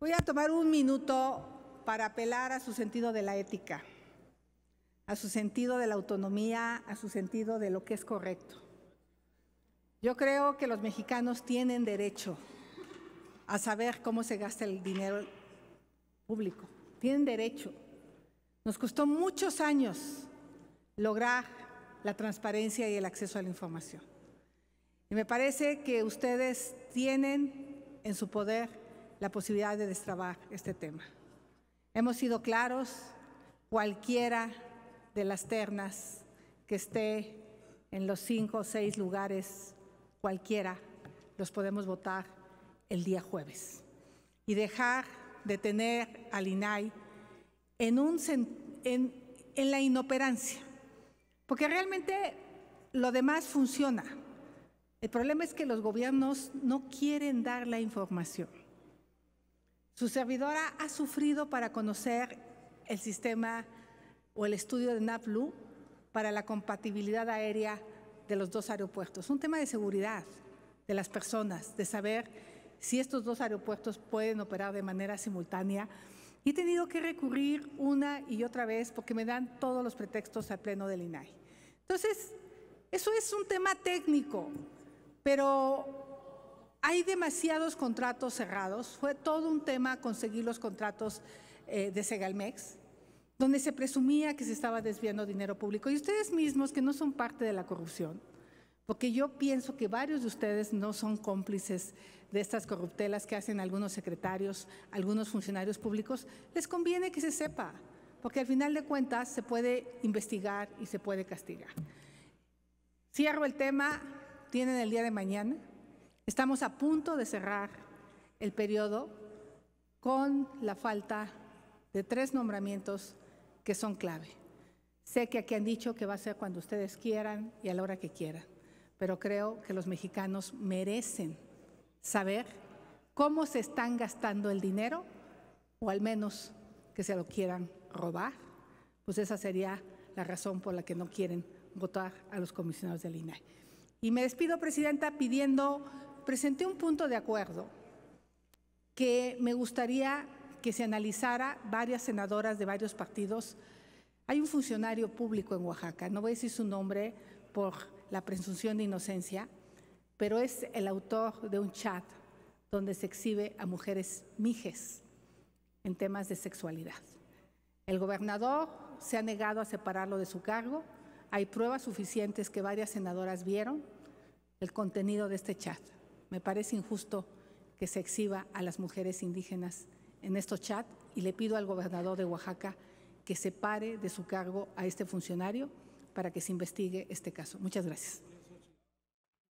Voy a tomar un minuto para apelar a su sentido de la ética, a su sentido de la autonomía, a su sentido de lo que es correcto. Yo creo que los mexicanos tienen derecho a saber cómo se gasta el dinero público. Tienen derecho. Nos costó muchos años lograr la transparencia y el acceso a la información. Y me parece que ustedes tienen en su poder la posibilidad de destrabar este tema. Hemos sido claros, cualquiera de las ternas que esté en los cinco o seis lugares, cualquiera, los podemos votar el día jueves. Y dejar de tener al INAI en, un, en, en la inoperancia, porque realmente lo demás funciona. El problema es que los gobiernos no quieren dar la información. Su servidora ha sufrido para conocer el sistema o el estudio de NAPLU para la compatibilidad aérea de los dos aeropuertos. Un tema de seguridad de las personas, de saber si estos dos aeropuertos pueden operar de manera simultánea. Y he tenido que recurrir una y otra vez porque me dan todos los pretextos al pleno del INAI. Entonces, eso es un tema técnico, pero hay demasiados contratos cerrados, fue todo un tema conseguir los contratos eh, de Segalmex, donde se presumía que se estaba desviando dinero público. Y ustedes mismos, que no son parte de la corrupción, porque yo pienso que varios de ustedes no son cómplices de estas corruptelas que hacen algunos secretarios, algunos funcionarios públicos, les conviene que se sepa, porque al final de cuentas se puede investigar y se puede castigar. Cierro el tema, tienen el día de mañana Estamos a punto de cerrar el periodo con la falta de tres nombramientos que son clave. Sé que aquí han dicho que va a ser cuando ustedes quieran y a la hora que quieran, pero creo que los mexicanos merecen saber cómo se están gastando el dinero, o al menos que se lo quieran robar, pues esa sería la razón por la que no quieren votar a los comisionados del INAE. Y me despido, Presidenta, pidiendo, presenté un punto de acuerdo que me gustaría que se analizara varias senadoras de varios partidos. Hay un funcionario público en Oaxaca, no voy a decir su nombre por la presunción de inocencia, pero es el autor de un chat donde se exhibe a mujeres mijes en temas de sexualidad. El gobernador se ha negado a separarlo de su cargo hay pruebas suficientes que varias senadoras vieron el contenido de este chat. Me parece injusto que se exhiba a las mujeres indígenas en estos chats y le pido al gobernador de Oaxaca que separe de su cargo a este funcionario para que se investigue este caso. Muchas gracias.